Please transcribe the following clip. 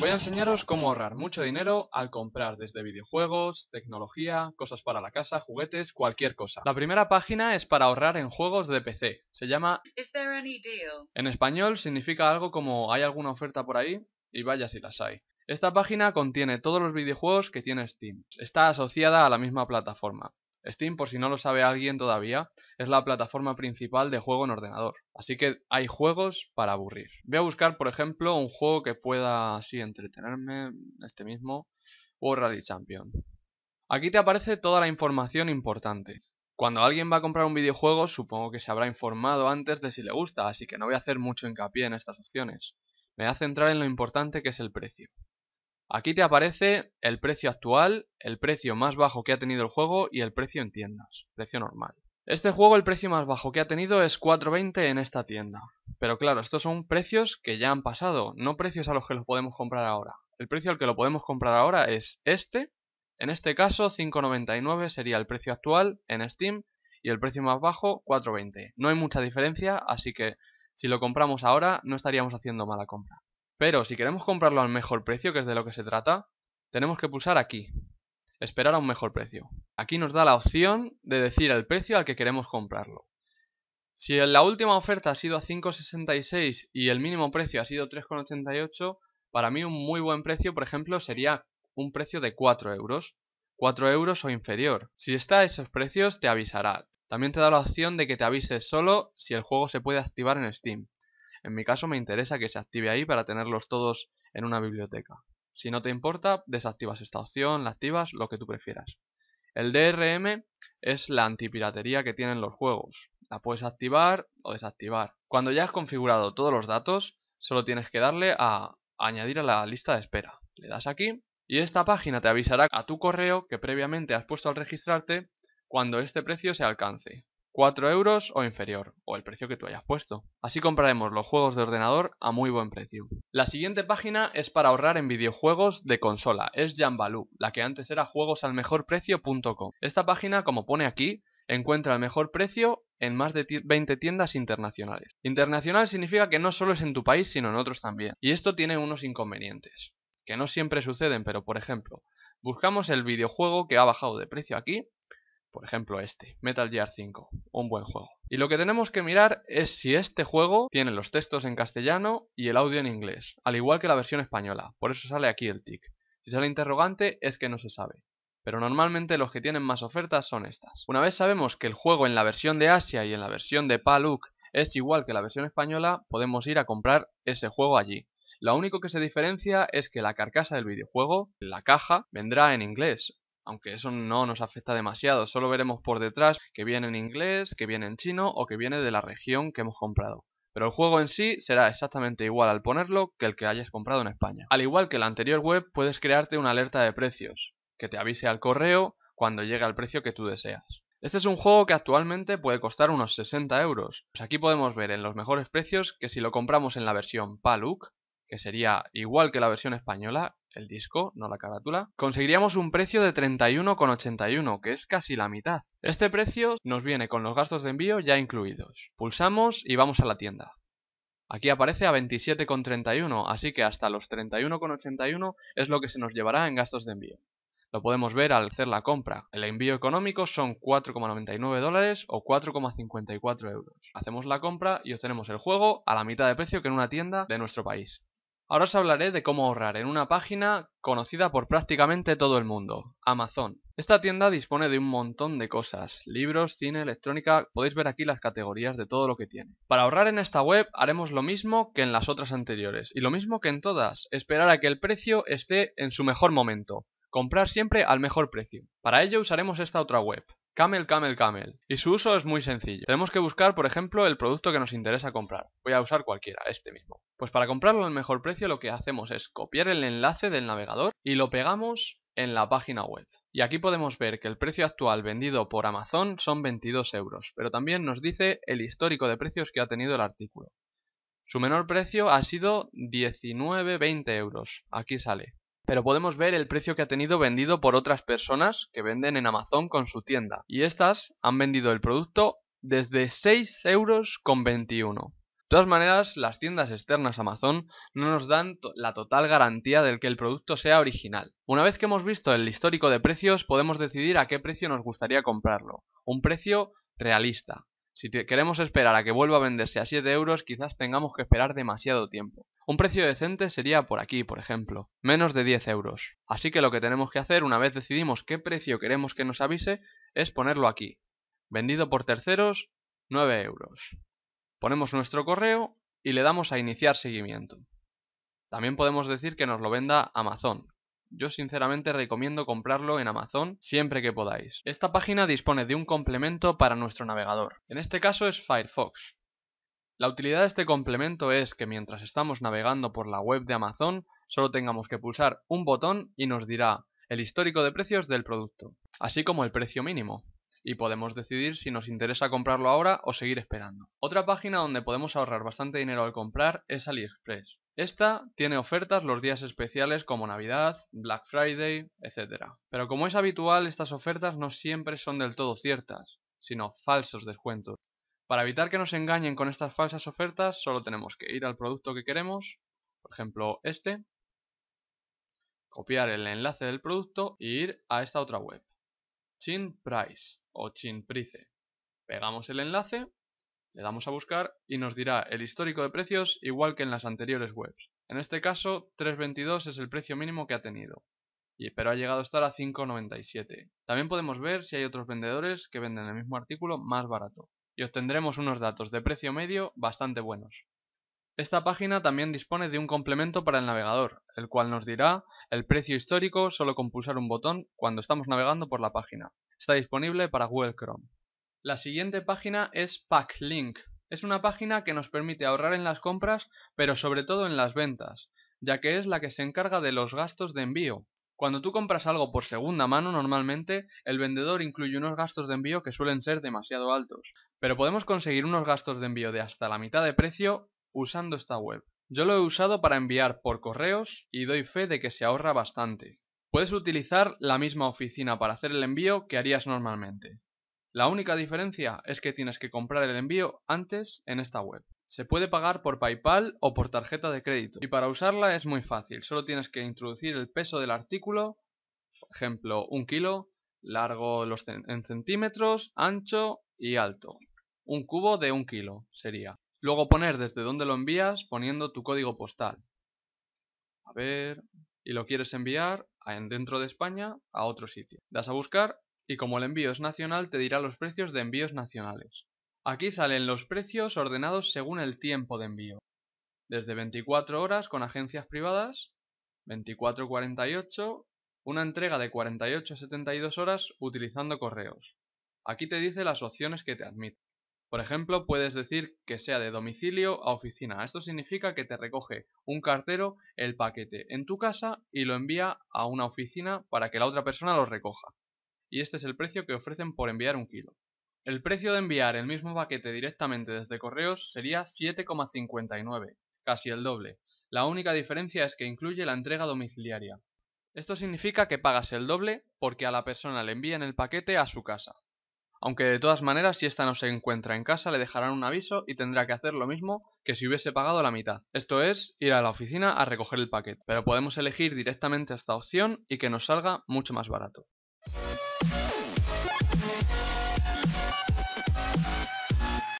Voy a enseñaros cómo ahorrar mucho dinero al comprar desde videojuegos, tecnología, cosas para la casa, juguetes, cualquier cosa. La primera página es para ahorrar en juegos de PC. Se llama there any deal? En español significa algo como ¿hay alguna oferta por ahí? Y vaya si las hay. Esta página contiene todos los videojuegos que tiene Steam. Está asociada a la misma plataforma. Steam, por si no lo sabe alguien todavía, es la plataforma principal de juego en ordenador. Así que hay juegos para aburrir. Voy a buscar, por ejemplo, un juego que pueda así entretenerme, este mismo, o Rally Champion. Aquí te aparece toda la información importante. Cuando alguien va a comprar un videojuego, supongo que se habrá informado antes de si le gusta, así que no voy a hacer mucho hincapié en estas opciones. Me voy a centrar en lo importante que es el precio. Aquí te aparece el precio actual, el precio más bajo que ha tenido el juego y el precio en tiendas, precio normal. Este juego el precio más bajo que ha tenido es 4.20 en esta tienda. Pero claro, estos son precios que ya han pasado, no precios a los que los podemos comprar ahora. El precio al que lo podemos comprar ahora es este. En este caso, 5.99 sería el precio actual en Steam y el precio más bajo, 4.20. No hay mucha diferencia, así que si lo compramos ahora no estaríamos haciendo mala compra. Pero si queremos comprarlo al mejor precio, que es de lo que se trata, tenemos que pulsar aquí. Esperar a un mejor precio. Aquí nos da la opción de decir el precio al que queremos comprarlo. Si la última oferta ha sido a 5,66 y el mínimo precio ha sido 3,88, para mí un muy buen precio, por ejemplo, sería un precio de 4 euros. 4 euros o inferior. Si está a esos precios, te avisará. También te da la opción de que te avise solo si el juego se puede activar en Steam. En mi caso me interesa que se active ahí para tenerlos todos en una biblioteca. Si no te importa, desactivas esta opción, la activas, lo que tú prefieras. El DRM es la antipiratería que tienen los juegos. La puedes activar o desactivar. Cuando ya has configurado todos los datos, solo tienes que darle a añadir a la lista de espera. Le das aquí y esta página te avisará a tu correo que previamente has puesto al registrarte cuando este precio se alcance. 4 euros o inferior, o el precio que tú hayas puesto. Así compraremos los juegos de ordenador a muy buen precio. La siguiente página es para ahorrar en videojuegos de consola, es Jambaloo, la que antes era juegosalmejorprecio.com. Esta página, como pone aquí, encuentra el mejor precio en más de 20 tiendas internacionales. Internacional significa que no solo es en tu país, sino en otros también. Y esto tiene unos inconvenientes, que no siempre suceden, pero por ejemplo, buscamos el videojuego que ha bajado de precio aquí por ejemplo este, Metal Gear 5, un buen juego. Y lo que tenemos que mirar es si este juego tiene los textos en castellano y el audio en inglés, al igual que la versión española, por eso sale aquí el tick. Si sale interrogante es que no se sabe. Pero normalmente los que tienen más ofertas son estas. Una vez sabemos que el juego en la versión de Asia y en la versión de Paluk es igual que la versión española, podemos ir a comprar ese juego allí. Lo único que se diferencia es que la carcasa del videojuego, la caja, vendrá en inglés aunque eso no nos afecta demasiado, solo veremos por detrás que viene en inglés, que viene en chino o que viene de la región que hemos comprado. Pero el juego en sí será exactamente igual al ponerlo que el que hayas comprado en España. Al igual que la anterior web, puedes crearte una alerta de precios, que te avise al correo cuando llegue al precio que tú deseas. Este es un juego que actualmente puede costar unos 60 euros. Pues aquí podemos ver en los mejores precios que si lo compramos en la versión Paluk, que sería igual que la versión española, el disco, no la carátula, conseguiríamos un precio de 31,81, que es casi la mitad. Este precio nos viene con los gastos de envío ya incluidos. Pulsamos y vamos a la tienda. Aquí aparece a 27,31, así que hasta los 31,81 es lo que se nos llevará en gastos de envío. Lo podemos ver al hacer la compra. El envío económico son 4,99 dólares o 4,54 euros. Hacemos la compra y obtenemos el juego a la mitad de precio que en una tienda de nuestro país. Ahora os hablaré de cómo ahorrar en una página conocida por prácticamente todo el mundo, Amazon. Esta tienda dispone de un montón de cosas, libros, cine, electrónica, podéis ver aquí las categorías de todo lo que tiene. Para ahorrar en esta web haremos lo mismo que en las otras anteriores, y lo mismo que en todas, esperar a que el precio esté en su mejor momento, comprar siempre al mejor precio. Para ello usaremos esta otra web, Camel, Camel, Camel. Y su uso es muy sencillo. Tenemos que buscar, por ejemplo, el producto que nos interesa comprar. Voy a usar cualquiera, este mismo. Pues para comprarlo al mejor precio lo que hacemos es copiar el enlace del navegador y lo pegamos en la página web. Y aquí podemos ver que el precio actual vendido por Amazon son 22 euros, pero también nos dice el histórico de precios que ha tenido el artículo. Su menor precio ha sido 19 euros, aquí sale. Pero podemos ver el precio que ha tenido vendido por otras personas que venden en Amazon con su tienda. Y estas han vendido el producto desde 6 euros De todas maneras, las tiendas externas Amazon no nos dan la total garantía del que el producto sea original. Una vez que hemos visto el histórico de precios, podemos decidir a qué precio nos gustaría comprarlo. Un precio realista. Si queremos esperar a que vuelva a venderse a 7 euros, quizás tengamos que esperar demasiado tiempo. Un precio decente sería por aquí, por ejemplo, menos de 10 euros. Así que lo que tenemos que hacer una vez decidimos qué precio queremos que nos avise es ponerlo aquí. Vendido por terceros, 9 euros. Ponemos nuestro correo y le damos a iniciar seguimiento. También podemos decir que nos lo venda Amazon, yo sinceramente recomiendo comprarlo en Amazon siempre que podáis. Esta página dispone de un complemento para nuestro navegador. En este caso es Firefox. La utilidad de este complemento es que mientras estamos navegando por la web de Amazon, solo tengamos que pulsar un botón y nos dirá el histórico de precios del producto, así como el precio mínimo y podemos decidir si nos interesa comprarlo ahora o seguir esperando. Otra página donde podemos ahorrar bastante dinero al comprar es AliExpress. Esta tiene ofertas los días especiales como Navidad, Black Friday, etc. Pero como es habitual, estas ofertas no siempre son del todo ciertas, sino falsos descuentos. Para evitar que nos engañen con estas falsas ofertas, solo tenemos que ir al producto que queremos, por ejemplo este, copiar el enlace del producto e ir a esta otra web. Chin Price o Chin Price. Pegamos el enlace, le damos a buscar y nos dirá el histórico de precios igual que en las anteriores webs. En este caso, 3.22 es el precio mínimo que ha tenido, y pero ha llegado a estar a 5.97. También podemos ver si hay otros vendedores que venden el mismo artículo más barato, y obtendremos unos datos de precio medio bastante buenos. Esta página también dispone de un complemento para el navegador, el cual nos dirá el precio histórico solo con pulsar un botón cuando estamos navegando por la página. Está disponible para Google Chrome. La siguiente página es Packlink. Es una página que nos permite ahorrar en las compras, pero sobre todo en las ventas, ya que es la que se encarga de los gastos de envío. Cuando tú compras algo por segunda mano, normalmente el vendedor incluye unos gastos de envío que suelen ser demasiado altos, pero podemos conseguir unos gastos de envío de hasta la mitad de precio usando esta web. Yo lo he usado para enviar por correos y doy fe de que se ahorra bastante. Puedes utilizar la misma oficina para hacer el envío que harías normalmente. La única diferencia es que tienes que comprar el envío antes en esta web. Se puede pagar por PayPal o por tarjeta de crédito. Y para usarla es muy fácil, solo tienes que introducir el peso del artículo, por ejemplo, un kilo, largo en centímetros, ancho y alto. Un cubo de un kilo sería. Luego poner desde dónde lo envías poniendo tu código postal. A ver, y lo quieres enviar dentro de España a otro sitio. Das a buscar y como el envío es nacional te dirá los precios de envíos nacionales. Aquí salen los precios ordenados según el tiempo de envío. Desde 24 horas con agencias privadas, 24-48, una entrega de 48 a 72 horas utilizando correos. Aquí te dice las opciones que te admiten. Por ejemplo, puedes decir que sea de domicilio a oficina. Esto significa que te recoge un cartero el paquete en tu casa y lo envía a una oficina para que la otra persona lo recoja. Y este es el precio que ofrecen por enviar un kilo. El precio de enviar el mismo paquete directamente desde correos sería 7,59, casi el doble. La única diferencia es que incluye la entrega domiciliaria. Esto significa que pagas el doble porque a la persona le envían el paquete a su casa aunque de todas maneras si ésta no se encuentra en casa le dejarán un aviso y tendrá que hacer lo mismo que si hubiese pagado la mitad. Esto es, ir a la oficina a recoger el paquete, pero podemos elegir directamente esta opción y que nos salga mucho más barato.